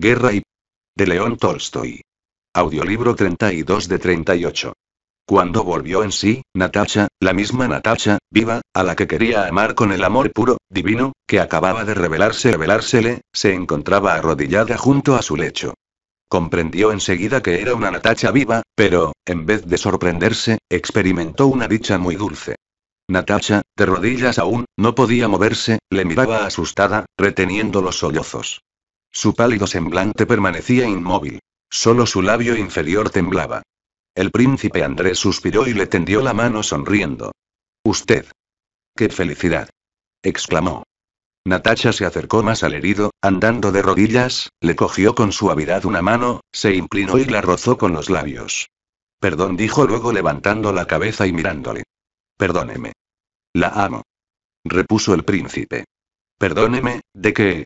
Guerra y... de León Tolstoy. Audiolibro 32 de 38. Cuando volvió en sí, Natacha, la misma Natacha, viva, a la que quería amar con el amor puro, divino, que acababa de revelarse, revelársele, se encontraba arrodillada junto a su lecho. Comprendió enseguida que era una Natacha viva, pero, en vez de sorprenderse, experimentó una dicha muy dulce. Natacha, de rodillas aún, no podía moverse, le miraba asustada, reteniendo los sollozos. Su pálido semblante permanecía inmóvil. Solo su labio inferior temblaba. El príncipe Andrés suspiró y le tendió la mano sonriendo. Usted. ¡Qué felicidad! exclamó. Natasha se acercó más al herido, andando de rodillas, le cogió con suavidad una mano, se inclinó y la rozó con los labios. Perdón, dijo luego levantando la cabeza y mirándole. Perdóneme. La amo. Repuso el príncipe. Perdóneme, ¿de qué?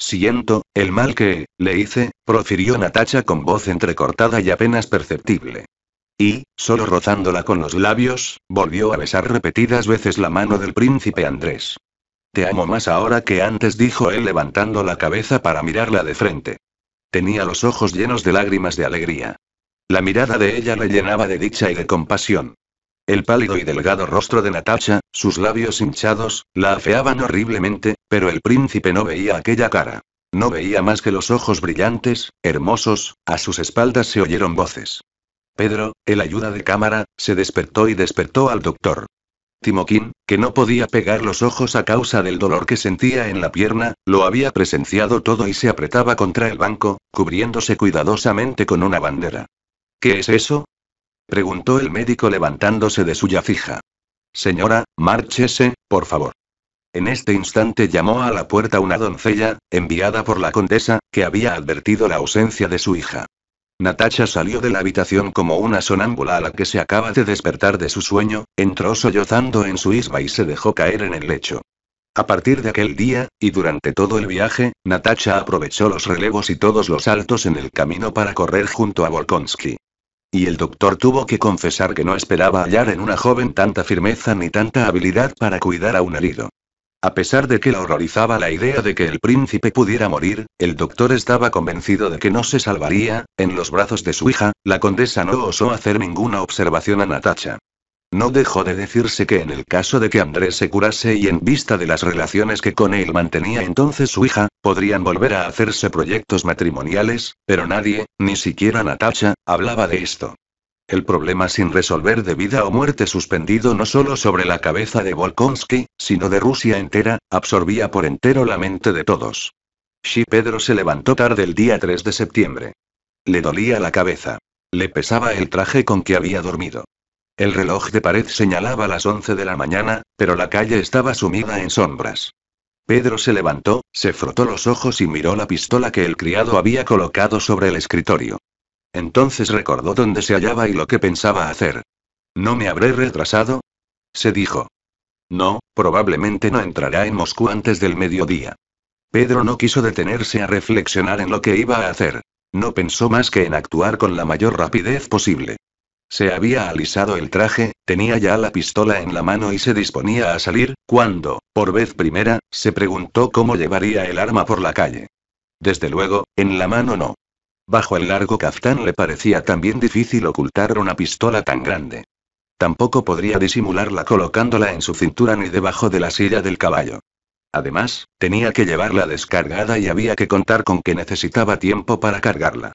Siento, el mal que, le hice, profirió Natacha con voz entrecortada y apenas perceptible. Y, solo rozándola con los labios, volvió a besar repetidas veces la mano del príncipe Andrés. Te amo más ahora que antes, dijo él levantando la cabeza para mirarla de frente. Tenía los ojos llenos de lágrimas de alegría. La mirada de ella le llenaba de dicha y de compasión. El pálido y delgado rostro de Natasha, sus labios hinchados, la afeaban horriblemente, pero el príncipe no veía aquella cara. No veía más que los ojos brillantes, hermosos, a sus espaldas se oyeron voces. Pedro, el ayuda de cámara, se despertó y despertó al doctor. Timoquín, que no podía pegar los ojos a causa del dolor que sentía en la pierna, lo había presenciado todo y se apretaba contra el banco, cubriéndose cuidadosamente con una bandera. ¿Qué es eso? preguntó el médico levantándose de suya fija. Señora, márchese, por favor. En este instante llamó a la puerta una doncella, enviada por la condesa, que había advertido la ausencia de su hija. Natacha salió de la habitación como una sonámbula a la que se acaba de despertar de su sueño, entró sollozando en su isba y se dejó caer en el lecho. A partir de aquel día, y durante todo el viaje, Natacha aprovechó los relevos y todos los saltos en el camino para correr junto a Volkonsky. Y el doctor tuvo que confesar que no esperaba hallar en una joven tanta firmeza ni tanta habilidad para cuidar a un herido. A pesar de que la horrorizaba la idea de que el príncipe pudiera morir, el doctor estaba convencido de que no se salvaría, en los brazos de su hija, la condesa no osó hacer ninguna observación a Natacha. No dejó de decirse que en el caso de que Andrés se curase y en vista de las relaciones que con él mantenía entonces su hija, podrían volver a hacerse proyectos matrimoniales, pero nadie, ni siquiera Natacha, hablaba de esto. El problema sin resolver de vida o muerte suspendido no solo sobre la cabeza de Volkonsky, sino de Rusia entera, absorbía por entero la mente de todos. Shi Pedro se levantó tarde el día 3 de septiembre. Le dolía la cabeza. Le pesaba el traje con que había dormido. El reloj de pared señalaba las 11 de la mañana, pero la calle estaba sumida en sombras. Pedro se levantó, se frotó los ojos y miró la pistola que el criado había colocado sobre el escritorio. Entonces recordó dónde se hallaba y lo que pensaba hacer. ¿No me habré retrasado? se dijo. No, probablemente no entrará en Moscú antes del mediodía. Pedro no quiso detenerse a reflexionar en lo que iba a hacer. No pensó más que en actuar con la mayor rapidez posible. Se había alisado el traje, tenía ya la pistola en la mano y se disponía a salir, cuando, por vez primera, se preguntó cómo llevaría el arma por la calle. Desde luego, en la mano no. Bajo el largo caftán le parecía también difícil ocultar una pistola tan grande. Tampoco podría disimularla colocándola en su cintura ni debajo de la silla del caballo. Además, tenía que llevarla descargada y había que contar con que necesitaba tiempo para cargarla.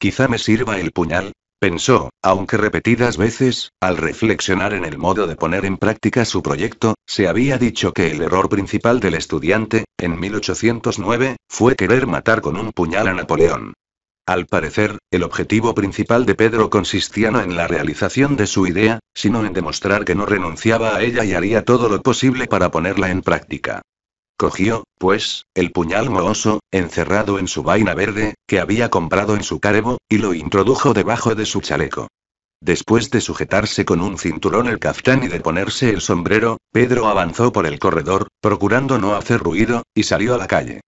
Quizá me sirva el puñal, pensó, aunque repetidas veces, al reflexionar en el modo de poner en práctica su proyecto, se había dicho que el error principal del estudiante, en 1809, fue querer matar con un puñal a Napoleón. Al parecer, el objetivo principal de Pedro consistía no en la realización de su idea, sino en demostrar que no renunciaba a ella y haría todo lo posible para ponerla en práctica. Cogió, pues, el puñal mohoso, encerrado en su vaina verde, que había comprado en su carevo, y lo introdujo debajo de su chaleco. Después de sujetarse con un cinturón el caftán y de ponerse el sombrero, Pedro avanzó por el corredor, procurando no hacer ruido, y salió a la calle.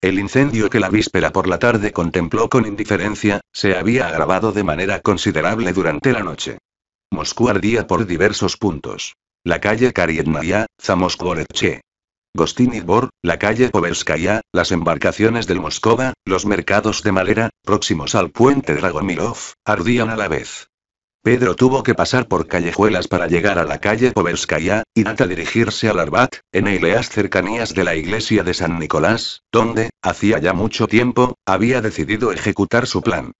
El incendio que la víspera por la tarde contempló con indiferencia, se había agravado de manera considerable durante la noche. Moscú ardía por diversos puntos. La calle Karietnaya, Zamoskvoretche, Bor, la calle Poverskaya, las embarcaciones del Moscova, los mercados de madera, próximos al puente Dragomilov, ardían a la vez. Pedro tuvo que pasar por callejuelas para llegar a la calle Poverskaya, y Nata dirigirse al Arbat, en Eileas cercanías de la iglesia de San Nicolás, donde, hacía ya mucho tiempo, había decidido ejecutar su plan.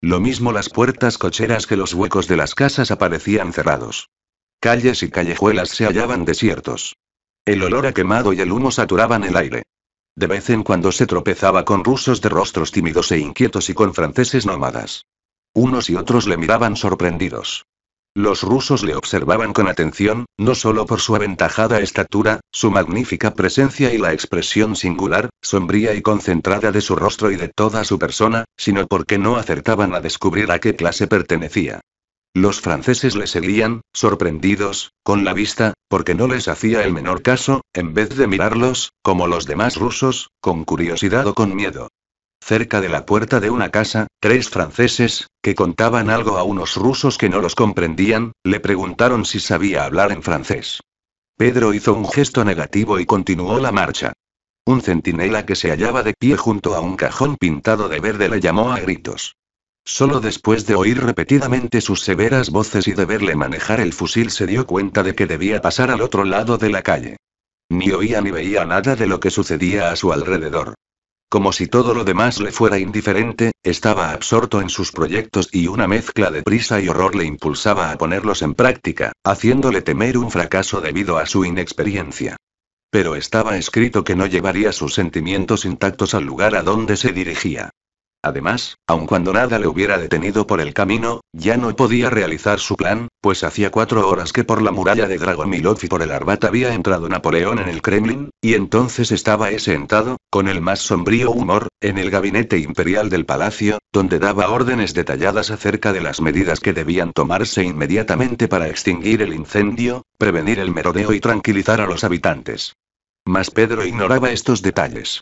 Lo mismo las puertas cocheras que los huecos de las casas aparecían cerrados. Calles y callejuelas se hallaban desiertos. El olor a quemado y el humo saturaban el aire. De vez en cuando se tropezaba con rusos de rostros tímidos e inquietos y con franceses nómadas. Unos y otros le miraban sorprendidos. Los rusos le observaban con atención, no solo por su aventajada estatura, su magnífica presencia y la expresión singular, sombría y concentrada de su rostro y de toda su persona, sino porque no acertaban a descubrir a qué clase pertenecía. Los franceses le seguían, sorprendidos, con la vista, porque no les hacía el menor caso, en vez de mirarlos, como los demás rusos, con curiosidad o con miedo. Cerca de la puerta de una casa, tres franceses, que contaban algo a unos rusos que no los comprendían, le preguntaron si sabía hablar en francés. Pedro hizo un gesto negativo y continuó la marcha. Un centinela que se hallaba de pie junto a un cajón pintado de verde le llamó a gritos. Solo después de oír repetidamente sus severas voces y de verle manejar el fusil se dio cuenta de que debía pasar al otro lado de la calle. Ni oía ni veía nada de lo que sucedía a su alrededor. Como si todo lo demás le fuera indiferente, estaba absorto en sus proyectos y una mezcla de prisa y horror le impulsaba a ponerlos en práctica, haciéndole temer un fracaso debido a su inexperiencia. Pero estaba escrito que no llevaría sus sentimientos intactos al lugar a donde se dirigía. Además, aun cuando nada le hubiera detenido por el camino, ya no podía realizar su plan, pues hacía cuatro horas que por la muralla de Dragomilov y por el Arbat había entrado Napoleón en el Kremlin, y entonces estaba sentado, con el más sombrío humor, en el gabinete imperial del palacio, donde daba órdenes detalladas acerca de las medidas que debían tomarse inmediatamente para extinguir el incendio, prevenir el merodeo y tranquilizar a los habitantes. Mas Pedro ignoraba estos detalles.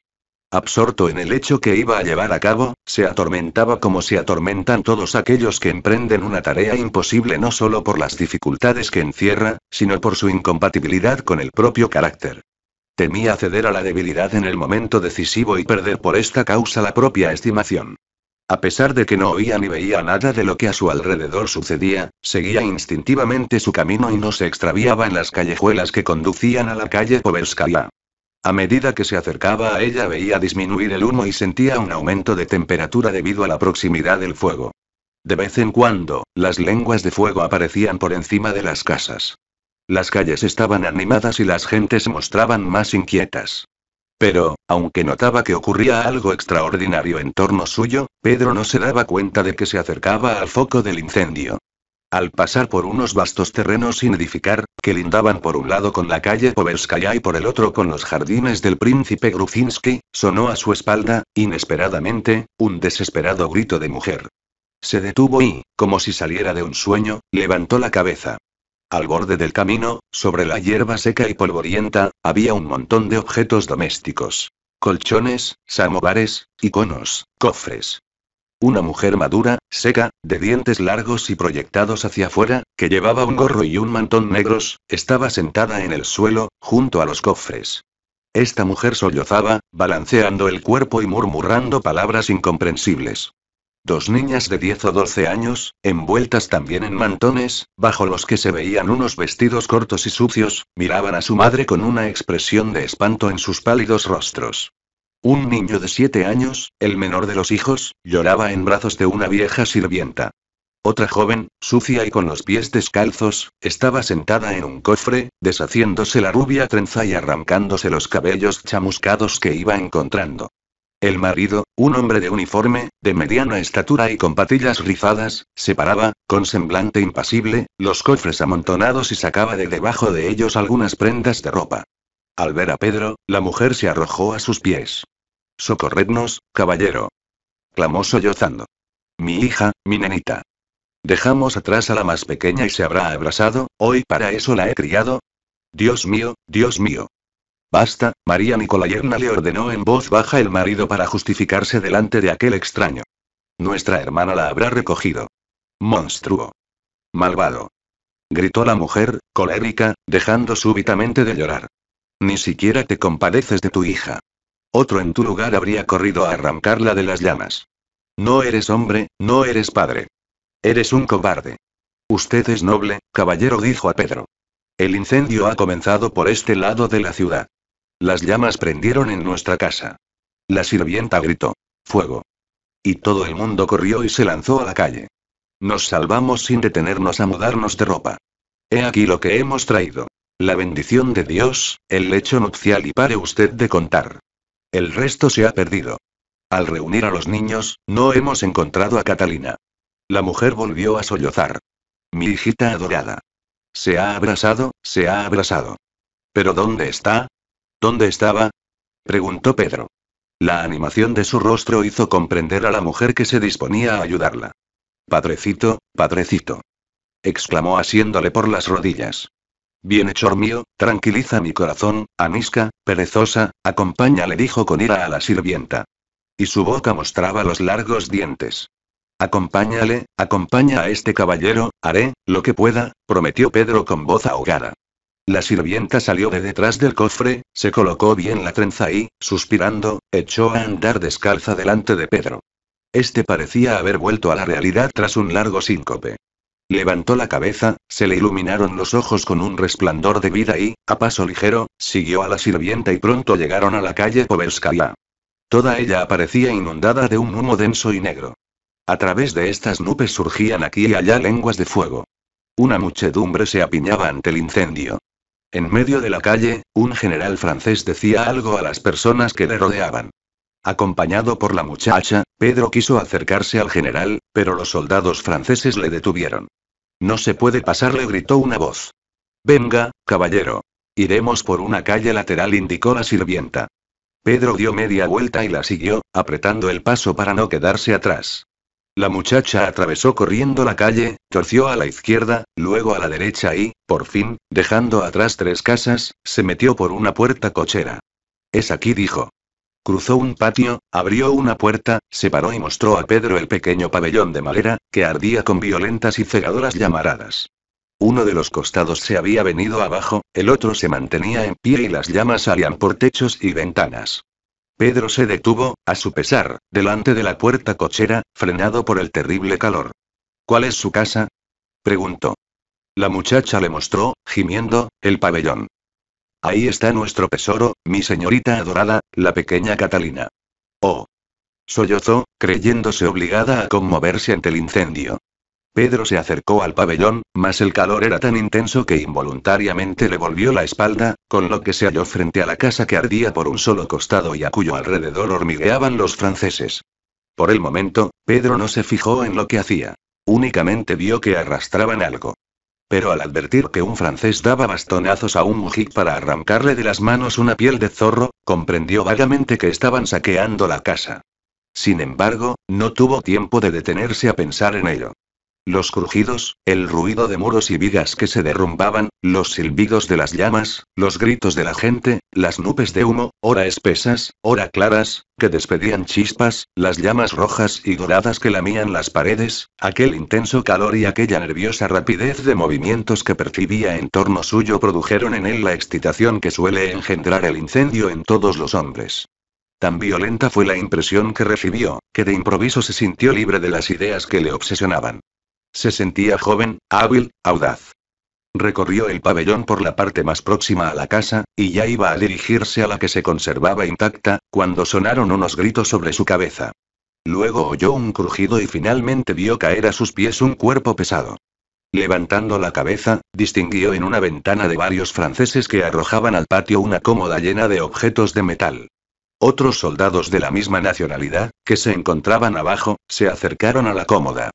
Absorto en el hecho que iba a llevar a cabo, se atormentaba como se atormentan todos aquellos que emprenden una tarea imposible no solo por las dificultades que encierra, sino por su incompatibilidad con el propio carácter. Temía ceder a la debilidad en el momento decisivo y perder por esta causa la propia estimación. A pesar de que no oía ni veía nada de lo que a su alrededor sucedía, seguía instintivamente su camino y no se extraviaba en las callejuelas que conducían a la calle Poverskaya. A medida que se acercaba a ella veía disminuir el humo y sentía un aumento de temperatura debido a la proximidad del fuego. De vez en cuando, las lenguas de fuego aparecían por encima de las casas. Las calles estaban animadas y las gentes mostraban más inquietas. Pero, aunque notaba que ocurría algo extraordinario en torno suyo, Pedro no se daba cuenta de que se acercaba al foco del incendio al pasar por unos vastos terrenos sin edificar, que lindaban por un lado con la calle Poverskaya y por el otro con los jardines del príncipe Gruzinski, sonó a su espalda, inesperadamente, un desesperado grito de mujer. Se detuvo y, como si saliera de un sueño, levantó la cabeza. Al borde del camino, sobre la hierba seca y polvorienta, había un montón de objetos domésticos. Colchones, samovares, iconos, cofres, una mujer madura, seca, de dientes largos y proyectados hacia afuera, que llevaba un gorro y un mantón negros, estaba sentada en el suelo, junto a los cofres. Esta mujer sollozaba, balanceando el cuerpo y murmurando palabras incomprensibles. Dos niñas de 10 o 12 años, envueltas también en mantones, bajo los que se veían unos vestidos cortos y sucios, miraban a su madre con una expresión de espanto en sus pálidos rostros. Un niño de siete años, el menor de los hijos, lloraba en brazos de una vieja sirvienta. Otra joven, sucia y con los pies descalzos, estaba sentada en un cofre, deshaciéndose la rubia trenza y arrancándose los cabellos chamuscados que iba encontrando. El marido, un hombre de uniforme, de mediana estatura y con patillas rizadas, separaba, con semblante impasible, los cofres amontonados y sacaba de debajo de ellos algunas prendas de ropa. Al ver a Pedro, la mujer se arrojó a sus pies. Socorrednos, caballero. Clamó sollozando. Mi hija, mi nenita. Dejamos atrás a la más pequeña y se habrá abrazado. hoy para eso la he criado. Dios mío, Dios mío. Basta, María Nicolayevna le ordenó en voz baja el marido para justificarse delante de aquel extraño. Nuestra hermana la habrá recogido. Monstruo. Malvado. Gritó la mujer, colérica, dejando súbitamente de llorar. Ni siquiera te compadeces de tu hija. Otro en tu lugar habría corrido a arrancarla de las llamas. No eres hombre, no eres padre. Eres un cobarde. Usted es noble, caballero, dijo a Pedro. El incendio ha comenzado por este lado de la ciudad. Las llamas prendieron en nuestra casa. La sirvienta gritó. Fuego. Y todo el mundo corrió y se lanzó a la calle. Nos salvamos sin detenernos a mudarnos de ropa. He aquí lo que hemos traído. La bendición de Dios, el lecho nupcial y pare usted de contar. El resto se ha perdido. Al reunir a los niños, no hemos encontrado a Catalina. La mujer volvió a sollozar. Mi hijita adorada. Se ha abrazado, se ha abrasado. ¿Pero dónde está? ¿Dónde estaba? preguntó Pedro. La animación de su rostro hizo comprender a la mujer que se disponía a ayudarla. Padrecito, padrecito. exclamó asiéndole por las rodillas. Bienhechor mío, tranquiliza mi corazón, Anisca, perezosa, acompáñale dijo con ira a la sirvienta. Y su boca mostraba los largos dientes. Acompáñale, acompaña a este caballero, haré, lo que pueda, prometió Pedro con voz ahogada. La sirvienta salió de detrás del cofre, se colocó bien la trenza y, suspirando, echó a andar descalza delante de Pedro. Este parecía haber vuelto a la realidad tras un largo síncope. Levantó la cabeza, se le iluminaron los ojos con un resplandor de vida y, a paso ligero, siguió a la sirvienta y pronto llegaron a la calle Poverskaya. Toda ella aparecía inundada de un humo denso y negro. A través de estas nubes surgían aquí y allá lenguas de fuego. Una muchedumbre se apiñaba ante el incendio. En medio de la calle, un general francés decía algo a las personas que le rodeaban. Acompañado por la muchacha, Pedro quiso acercarse al general, pero los soldados franceses le detuvieron. No se puede pasar, le gritó una voz. Venga, caballero. Iremos por una calle lateral, indicó la sirvienta. Pedro dio media vuelta y la siguió, apretando el paso para no quedarse atrás. La muchacha atravesó corriendo la calle, torció a la izquierda, luego a la derecha y, por fin, dejando atrás tres casas, se metió por una puerta cochera. Es aquí, dijo. Cruzó un patio, abrió una puerta, se paró y mostró a Pedro el pequeño pabellón de madera, que ardía con violentas y cegadoras llamaradas. Uno de los costados se había venido abajo, el otro se mantenía en pie y las llamas salían por techos y ventanas. Pedro se detuvo, a su pesar, delante de la puerta cochera, frenado por el terrible calor. ¿Cuál es su casa? preguntó. La muchacha le mostró, gimiendo, el pabellón. Ahí está nuestro tesoro, mi señorita adorada, la pequeña Catalina. Oh. Sollozó, creyéndose obligada a conmoverse ante el incendio. Pedro se acercó al pabellón, mas el calor era tan intenso que involuntariamente le volvió la espalda, con lo que se halló frente a la casa que ardía por un solo costado y a cuyo alrededor hormigueaban los franceses. Por el momento, Pedro no se fijó en lo que hacía. Únicamente vio que arrastraban algo pero al advertir que un francés daba bastonazos a un mujik para arrancarle de las manos una piel de zorro, comprendió vagamente que estaban saqueando la casa. Sin embargo, no tuvo tiempo de detenerse a pensar en ello. Los crujidos, el ruido de muros y vigas que se derrumbaban, los silbidos de las llamas, los gritos de la gente, las nubes de humo, ora espesas, ora claras, que despedían chispas, las llamas rojas y doradas que lamían las paredes, aquel intenso calor y aquella nerviosa rapidez de movimientos que percibía en torno suyo produjeron en él la excitación que suele engendrar el incendio en todos los hombres. Tan violenta fue la impresión que recibió, que de improviso se sintió libre de las ideas que le obsesionaban. Se sentía joven, hábil, audaz. Recorrió el pabellón por la parte más próxima a la casa, y ya iba a dirigirse a la que se conservaba intacta, cuando sonaron unos gritos sobre su cabeza. Luego oyó un crujido y finalmente vio caer a sus pies un cuerpo pesado. Levantando la cabeza, distinguió en una ventana de varios franceses que arrojaban al patio una cómoda llena de objetos de metal. Otros soldados de la misma nacionalidad, que se encontraban abajo, se acercaron a la cómoda.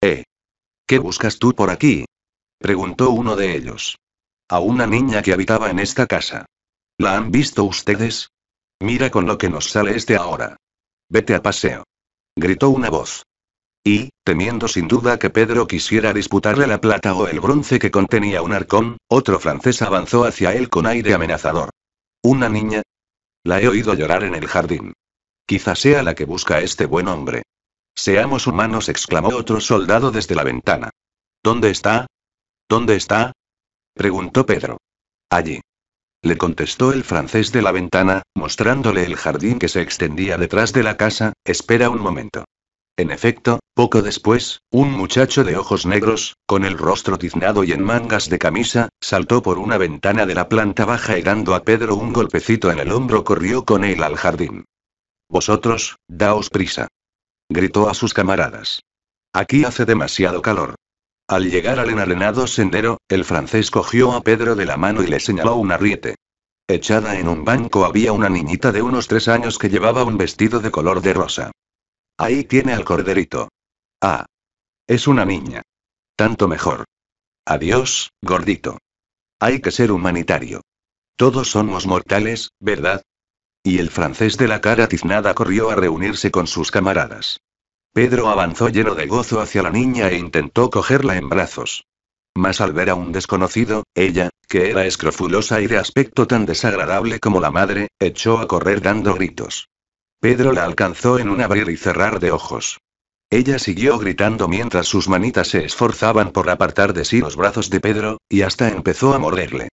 ¡Eh! ¿Qué buscas tú por aquí? preguntó uno de ellos. A una niña que habitaba en esta casa. ¿La han visto ustedes? Mira con lo que nos sale este ahora. Vete a paseo. Gritó una voz. Y, temiendo sin duda que Pedro quisiera disputarle la plata o el bronce que contenía un arcón, otro francés avanzó hacia él con aire amenazador. ¿Una niña? La he oído llorar en el jardín. Quizá sea la que busca este buen hombre. Seamos humanos, exclamó otro soldado desde la ventana. ¿Dónde está? ¿Dónde está? preguntó Pedro. Allí. Le contestó el francés de la ventana, mostrándole el jardín que se extendía detrás de la casa, espera un momento. En efecto, poco después, un muchacho de ojos negros, con el rostro tiznado y en mangas de camisa, saltó por una ventana de la planta baja y dando a Pedro un golpecito en el hombro corrió con él al jardín. Vosotros, daos prisa gritó a sus camaradas. Aquí hace demasiado calor. Al llegar al enarenado sendero, el francés cogió a Pedro de la mano y le señaló un arriete. Echada en un banco había una niñita de unos tres años que llevaba un vestido de color de rosa. Ahí tiene al corderito. Ah. Es una niña. Tanto mejor. Adiós, gordito. Hay que ser humanitario. Todos somos mortales, ¿verdad? Y el francés de la cara tiznada corrió a reunirse con sus camaradas. Pedro avanzó lleno de gozo hacia la niña e intentó cogerla en brazos. Mas al ver a un desconocido, ella, que era escrofulosa y de aspecto tan desagradable como la madre, echó a correr dando gritos. Pedro la alcanzó en un abrir y cerrar de ojos. Ella siguió gritando mientras sus manitas se esforzaban por apartar de sí los brazos de Pedro, y hasta empezó a morderle.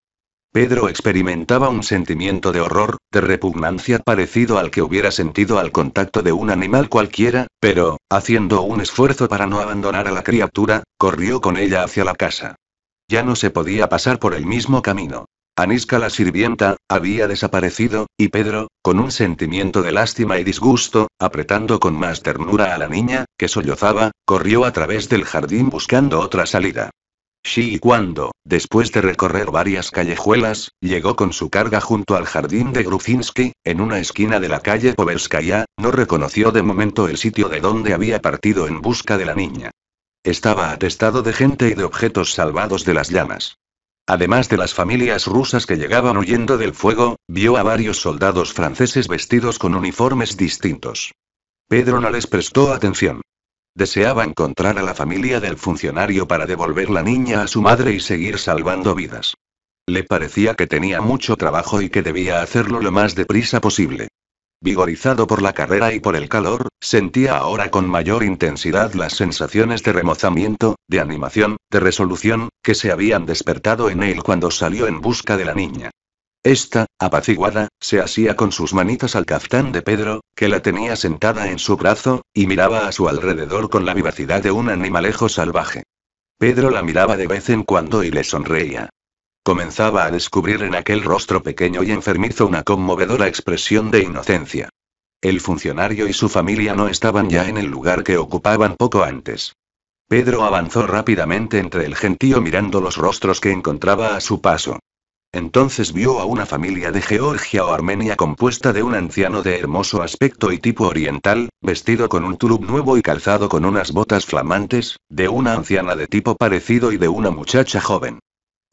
Pedro experimentaba un sentimiento de horror, de repugnancia parecido al que hubiera sentido al contacto de un animal cualquiera, pero, haciendo un esfuerzo para no abandonar a la criatura, corrió con ella hacia la casa. Ya no se podía pasar por el mismo camino. Anisca la sirvienta, había desaparecido, y Pedro, con un sentimiento de lástima y disgusto, apretando con más ternura a la niña, que sollozaba, corrió a través del jardín buscando otra salida. Shi y cuando, después de recorrer varias callejuelas, llegó con su carga junto al jardín de Grufinski, en una esquina de la calle Poverskaya, no reconoció de momento el sitio de donde había partido en busca de la niña. Estaba atestado de gente y de objetos salvados de las llamas. Además de las familias rusas que llegaban huyendo del fuego, vio a varios soldados franceses vestidos con uniformes distintos. Pedro no les prestó atención. Deseaba encontrar a la familia del funcionario para devolver la niña a su madre y seguir salvando vidas. Le parecía que tenía mucho trabajo y que debía hacerlo lo más deprisa posible. Vigorizado por la carrera y por el calor, sentía ahora con mayor intensidad las sensaciones de remozamiento, de animación, de resolución, que se habían despertado en él cuando salió en busca de la niña. Esta, apaciguada, se asía con sus manitas al caftán de Pedro, que la tenía sentada en su brazo, y miraba a su alrededor con la vivacidad de un animalejo salvaje. Pedro la miraba de vez en cuando y le sonreía. Comenzaba a descubrir en aquel rostro pequeño y enfermizo una conmovedora expresión de inocencia. El funcionario y su familia no estaban ya en el lugar que ocupaban poco antes. Pedro avanzó rápidamente entre el gentío mirando los rostros que encontraba a su paso. Entonces vio a una familia de Georgia o Armenia compuesta de un anciano de hermoso aspecto y tipo oriental, vestido con un tulub nuevo y calzado con unas botas flamantes, de una anciana de tipo parecido y de una muchacha joven.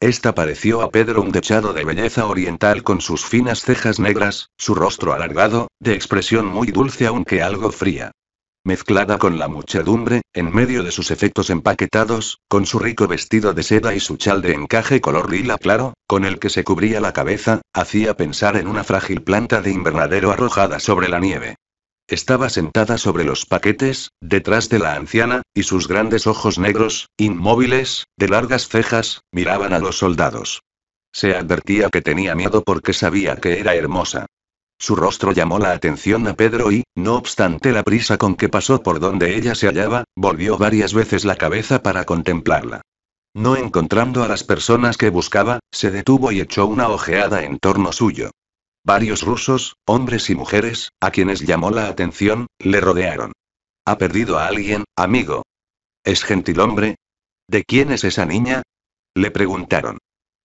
Esta pareció a Pedro un dechado de belleza oriental con sus finas cejas negras, su rostro alargado, de expresión muy dulce aunque algo fría, mezclada con la muchedumbre, en medio de sus efectos empaquetados, con su rico vestido de seda y su chal de encaje color lila claro, con el que se cubría la cabeza, hacía pensar en una frágil planta de invernadero arrojada sobre la nieve. Estaba sentada sobre los paquetes, detrás de la anciana, y sus grandes ojos negros, inmóviles, de largas cejas, miraban a los soldados. Se advertía que tenía miedo porque sabía que era hermosa. Su rostro llamó la atención a Pedro y, no obstante la prisa con que pasó por donde ella se hallaba, volvió varias veces la cabeza para contemplarla. No encontrando a las personas que buscaba, se detuvo y echó una ojeada en torno suyo. Varios rusos, hombres y mujeres, a quienes llamó la atención, le rodearon. ¿Ha perdido a alguien, amigo? ¿Es gentil hombre? ¿De quién es esa niña? Le preguntaron.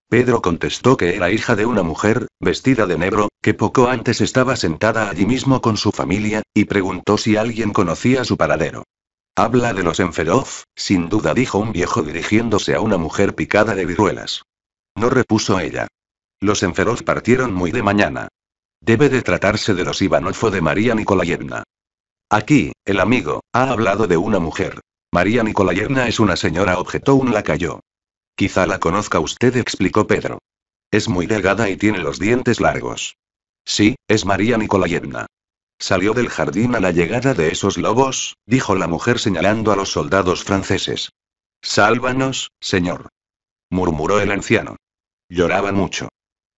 Pedro contestó que era hija de una mujer, vestida de negro, que poco antes estaba sentada allí mismo con su familia, y preguntó si alguien conocía su paradero. Habla de los Enferov, sin duda dijo un viejo dirigiéndose a una mujer picada de viruelas. No repuso ella. Los Enferov partieron muy de mañana. Debe de tratarse de los Ivanov de María Nikolayevna. Aquí, el amigo, ha hablado de una mujer. María Nikolayevna es una señora, objetó un lacayo. Quizá la conozca usted, explicó Pedro. Es muy delgada y tiene los dientes largos. Sí, es María Nikolayevna. Salió del jardín a la llegada de esos lobos, dijo la mujer señalando a los soldados franceses. Sálvanos, señor. murmuró el anciano. Lloraba mucho.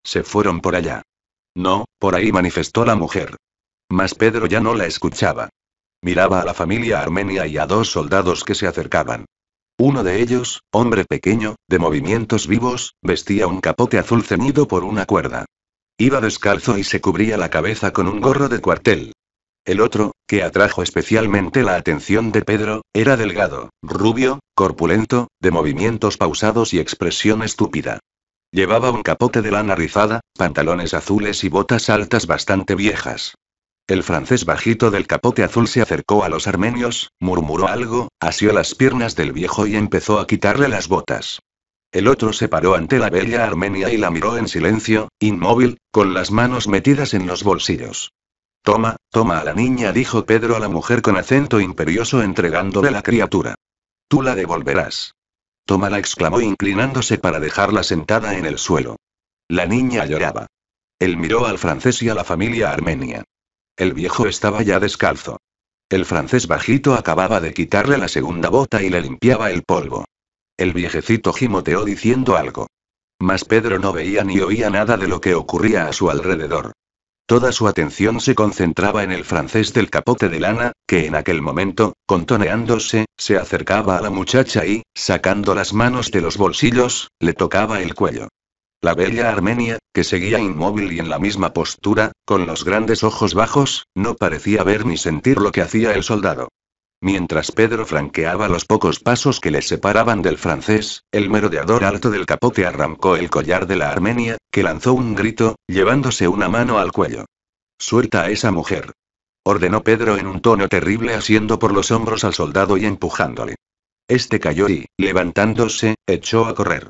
Se fueron por allá. No, por ahí manifestó la mujer. Mas Pedro ya no la escuchaba. Miraba a la familia armenia y a dos soldados que se acercaban. Uno de ellos, hombre pequeño, de movimientos vivos, vestía un capote azul ceñido por una cuerda. Iba descalzo y se cubría la cabeza con un gorro de cuartel. El otro, que atrajo especialmente la atención de Pedro, era delgado, rubio, corpulento, de movimientos pausados y expresión estúpida. Llevaba un capote de lana rizada, pantalones azules y botas altas bastante viejas. El francés bajito del capote azul se acercó a los armenios, murmuró algo, asió las piernas del viejo y empezó a quitarle las botas. El otro se paró ante la bella armenia y la miró en silencio, inmóvil, con las manos metidas en los bolsillos. Toma, toma a la niña, dijo Pedro a la mujer con acento imperioso entregándole la criatura. Tú la devolverás. la exclamó inclinándose para dejarla sentada en el suelo. La niña lloraba. Él miró al francés y a la familia armenia. El viejo estaba ya descalzo. El francés bajito acababa de quitarle la segunda bota y le limpiaba el polvo. El viejecito gimoteó diciendo algo. Mas Pedro no veía ni oía nada de lo que ocurría a su alrededor. Toda su atención se concentraba en el francés del capote de lana, que en aquel momento, contoneándose, se acercaba a la muchacha y, sacando las manos de los bolsillos, le tocaba el cuello. La bella Armenia, que seguía inmóvil y en la misma postura, con los grandes ojos bajos, no parecía ver ni sentir lo que hacía el soldado. Mientras Pedro franqueaba los pocos pasos que le separaban del francés, el merodeador alto del capote arrancó el collar de la Armenia, que lanzó un grito, llevándose una mano al cuello. Suelta a esa mujer. Ordenó Pedro en un tono terrible asiendo por los hombros al soldado y empujándole. Este cayó y, levantándose, echó a correr.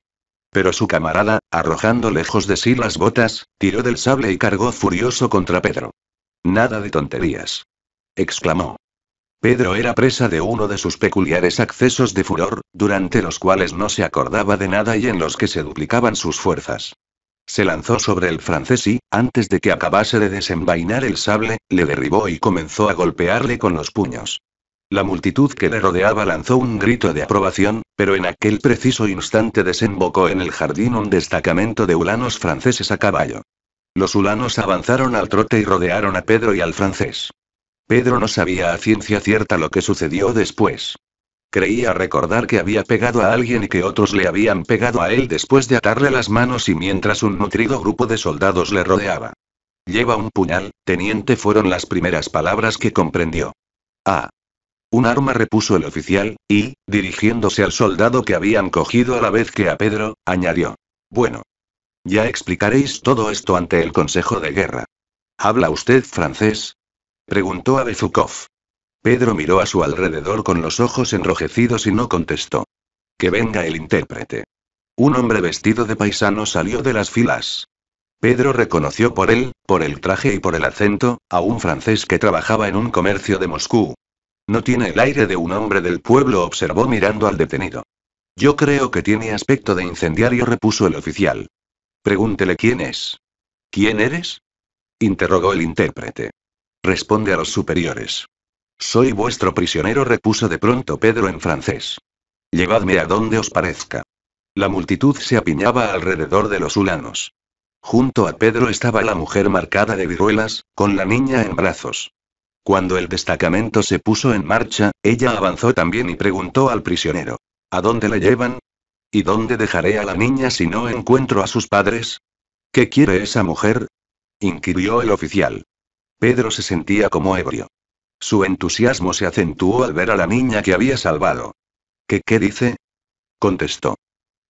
Pero su camarada, arrojando lejos de sí las botas, tiró del sable y cargó furioso contra Pedro. Nada de tonterías. exclamó. Pedro era presa de uno de sus peculiares accesos de furor, durante los cuales no se acordaba de nada y en los que se duplicaban sus fuerzas. Se lanzó sobre el francés y, antes de que acabase de desenvainar el sable, le derribó y comenzó a golpearle con los puños. La multitud que le rodeaba lanzó un grito de aprobación, pero en aquel preciso instante desembocó en el jardín un destacamento de ulanos franceses a caballo. Los ulanos avanzaron al trote y rodearon a Pedro y al francés. Pedro no sabía a ciencia cierta lo que sucedió después. Creía recordar que había pegado a alguien y que otros le habían pegado a él después de atarle las manos y mientras un nutrido grupo de soldados le rodeaba. Lleva un puñal, teniente fueron las primeras palabras que comprendió. Ah, un arma repuso el oficial, y, dirigiéndose al soldado que habían cogido a la vez que a Pedro, añadió. Bueno. Ya explicaréis todo esto ante el Consejo de Guerra. ¿Habla usted francés? preguntó a Bezukov. Pedro miró a su alrededor con los ojos enrojecidos y no contestó. Que venga el intérprete. Un hombre vestido de paisano salió de las filas. Pedro reconoció por él, por el traje y por el acento, a un francés que trabajaba en un comercio de Moscú, no tiene el aire de un hombre del pueblo, observó mirando al detenido. Yo creo que tiene aspecto de incendiario, repuso el oficial. Pregúntele quién es. ¿Quién eres? interrogó el intérprete. Responde a los superiores. Soy vuestro prisionero, repuso de pronto Pedro en francés. Llevadme a donde os parezca. La multitud se apiñaba alrededor de los ulanos. Junto a Pedro estaba la mujer marcada de viruelas, con la niña en brazos. Cuando el destacamento se puso en marcha, ella avanzó también y preguntó al prisionero. ¿A dónde la llevan? ¿Y dónde dejaré a la niña si no encuentro a sus padres? ¿Qué quiere esa mujer? inquirió el oficial. Pedro se sentía como ebrio. Su entusiasmo se acentuó al ver a la niña que había salvado. ¿Qué qué dice? contestó.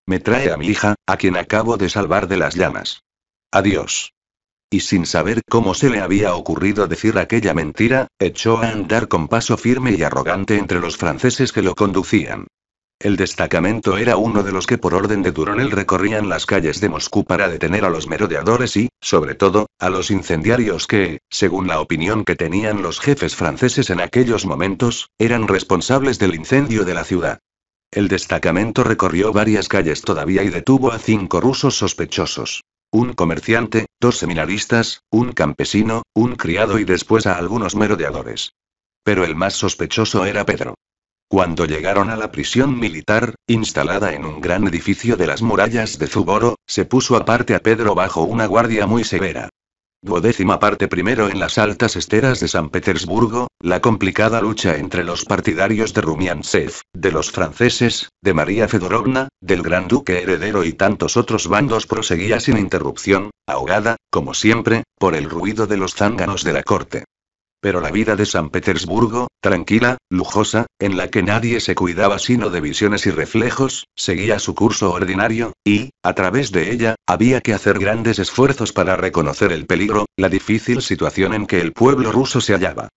Me trae a mi hija, a quien acabo de salvar de las llamas. Adiós. Y sin saber cómo se le había ocurrido decir aquella mentira, echó a andar con paso firme y arrogante entre los franceses que lo conducían. El destacamento era uno de los que por orden de Duronel recorrían las calles de Moscú para detener a los merodeadores y, sobre todo, a los incendiarios que, según la opinión que tenían los jefes franceses en aquellos momentos, eran responsables del incendio de la ciudad. El destacamento recorrió varias calles todavía y detuvo a cinco rusos sospechosos un comerciante, dos seminaristas, un campesino, un criado y después a algunos merodeadores. Pero el más sospechoso era Pedro. Cuando llegaron a la prisión militar, instalada en un gran edificio de las murallas de Zuboro, se puso aparte a Pedro bajo una guardia muy severa. Décima parte primero en las altas esteras de San Petersburgo, la complicada lucha entre los partidarios de Rumiansev, de los franceses, de María Fedorovna, del gran duque heredero y tantos otros bandos proseguía sin interrupción, ahogada, como siempre, por el ruido de los zánganos de la corte pero la vida de San Petersburgo, tranquila, lujosa, en la que nadie se cuidaba sino de visiones y reflejos, seguía su curso ordinario, y, a través de ella, había que hacer grandes esfuerzos para reconocer el peligro, la difícil situación en que el pueblo ruso se hallaba.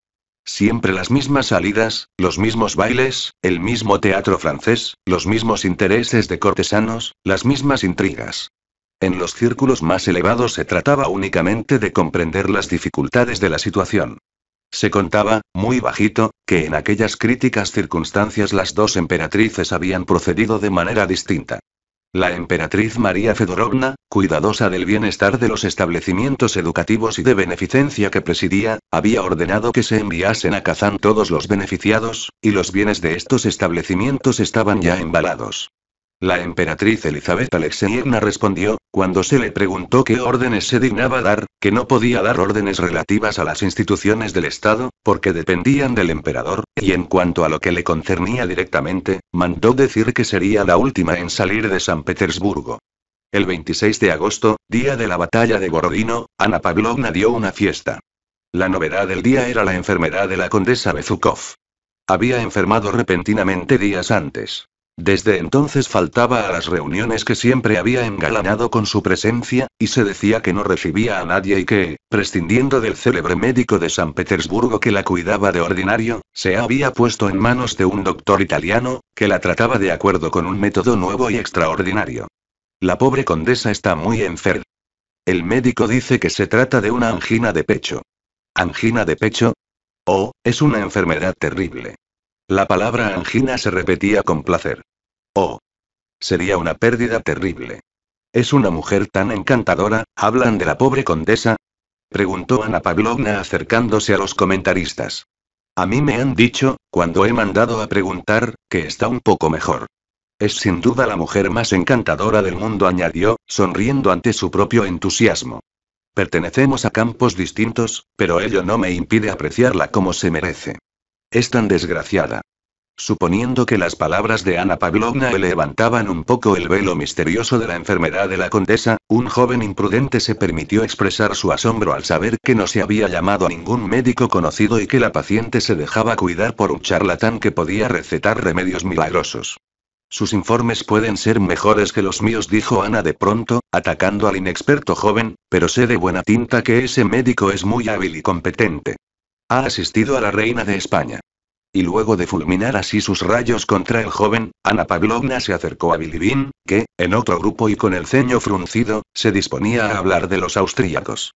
Siempre las mismas salidas, los mismos bailes, el mismo teatro francés, los mismos intereses de cortesanos, las mismas intrigas. En los círculos más elevados se trataba únicamente de comprender las dificultades de la situación. Se contaba, muy bajito, que en aquellas críticas circunstancias las dos emperatrices habían procedido de manera distinta. La emperatriz María Fedorovna, cuidadosa del bienestar de los establecimientos educativos y de beneficencia que presidía, había ordenado que se enviasen a Kazán todos los beneficiados, y los bienes de estos establecimientos estaban ya embalados. La emperatriz Elizabeth Alexeyevna respondió, cuando se le preguntó qué órdenes se dignaba dar, que no podía dar órdenes relativas a las instituciones del Estado, porque dependían del emperador, y en cuanto a lo que le concernía directamente, mandó decir que sería la última en salir de San Petersburgo. El 26 de agosto, día de la batalla de Borodino, Ana Pavlovna dio una fiesta. La novedad del día era la enfermedad de la condesa Bezukov. Había enfermado repentinamente días antes. Desde entonces faltaba a las reuniones que siempre había engalanado con su presencia, y se decía que no recibía a nadie y que, prescindiendo del célebre médico de San Petersburgo que la cuidaba de ordinario, se había puesto en manos de un doctor italiano, que la trataba de acuerdo con un método nuevo y extraordinario. La pobre condesa está muy enferma. El médico dice que se trata de una angina de pecho. ¿Angina de pecho? Oh, es una enfermedad terrible. La palabra angina se repetía con placer. Oh. Sería una pérdida terrible. Es una mujer tan encantadora, ¿hablan de la pobre condesa? Preguntó Ana Pavlovna acercándose a los comentaristas. A mí me han dicho, cuando he mandado a preguntar, que está un poco mejor. Es sin duda la mujer más encantadora del mundo, añadió, sonriendo ante su propio entusiasmo. Pertenecemos a campos distintos, pero ello no me impide apreciarla como se merece. Es tan desgraciada. Suponiendo que las palabras de Ana Pavlovna levantaban un poco el velo misterioso de la enfermedad de la condesa, un joven imprudente se permitió expresar su asombro al saber que no se había llamado a ningún médico conocido y que la paciente se dejaba cuidar por un charlatán que podía recetar remedios milagrosos. Sus informes pueden ser mejores que los míos, dijo Ana de pronto, atacando al inexperto joven, pero sé de buena tinta que ese médico es muy hábil y competente. Ha asistido a la reina de España. Y luego de fulminar así sus rayos contra el joven, Ana Pavlovna se acercó a Bilibin, que, en otro grupo y con el ceño fruncido, se disponía a hablar de los austríacos.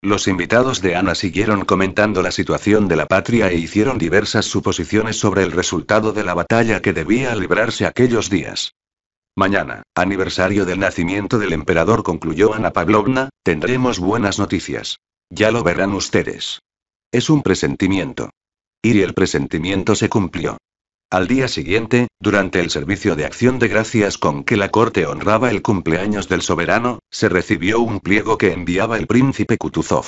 Los invitados de Ana siguieron comentando la situación de la patria e hicieron diversas suposiciones sobre el resultado de la batalla que debía librarse aquellos días. Mañana, aniversario del nacimiento del emperador, concluyó Ana Pavlovna, tendremos buenas noticias. Ya lo verán ustedes. Es un presentimiento. Y el presentimiento se cumplió. Al día siguiente, durante el servicio de acción de gracias con que la corte honraba el cumpleaños del soberano, se recibió un pliego que enviaba el príncipe Kutuzov.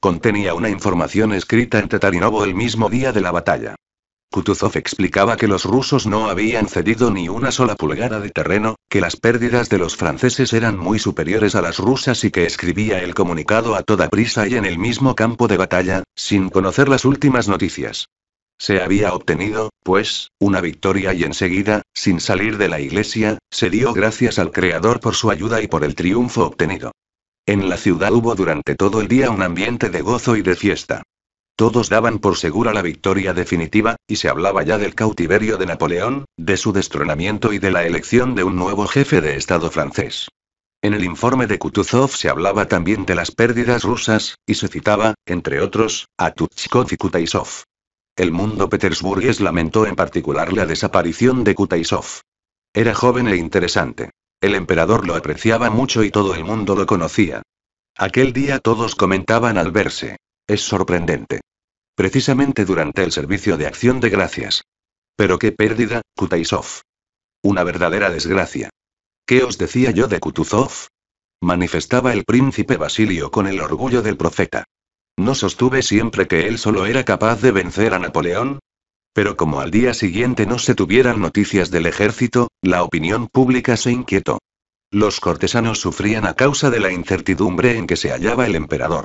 Contenía una información escrita en Tatarinovo el mismo día de la batalla. Kutuzov explicaba que los rusos no habían cedido ni una sola pulgada de terreno, que las pérdidas de los franceses eran muy superiores a las rusas y que escribía el comunicado a toda prisa y en el mismo campo de batalla, sin conocer las últimas noticias. Se había obtenido, pues, una victoria y enseguida, sin salir de la iglesia, se dio gracias al Creador por su ayuda y por el triunfo obtenido. En la ciudad hubo durante todo el día un ambiente de gozo y de fiesta. Todos daban por segura la victoria definitiva, y se hablaba ya del cautiverio de Napoleón, de su destronamiento y de la elección de un nuevo jefe de Estado francés. En el informe de Kutuzov se hablaba también de las pérdidas rusas, y se citaba, entre otros, a Tuchkov y Kutaisov. El mundo petersburgués lamentó en particular la desaparición de Kutaisov. Era joven e interesante. El emperador lo apreciaba mucho y todo el mundo lo conocía. Aquel día todos comentaban al verse. Es sorprendente. Precisamente durante el servicio de acción de gracias. Pero qué pérdida, Kutaisov. Una verdadera desgracia. ¿Qué os decía yo de Kutuzov? Manifestaba el príncipe Basilio con el orgullo del profeta. ¿No sostuve siempre que él solo era capaz de vencer a Napoleón? Pero como al día siguiente no se tuvieran noticias del ejército, la opinión pública se inquietó. Los cortesanos sufrían a causa de la incertidumbre en que se hallaba el emperador.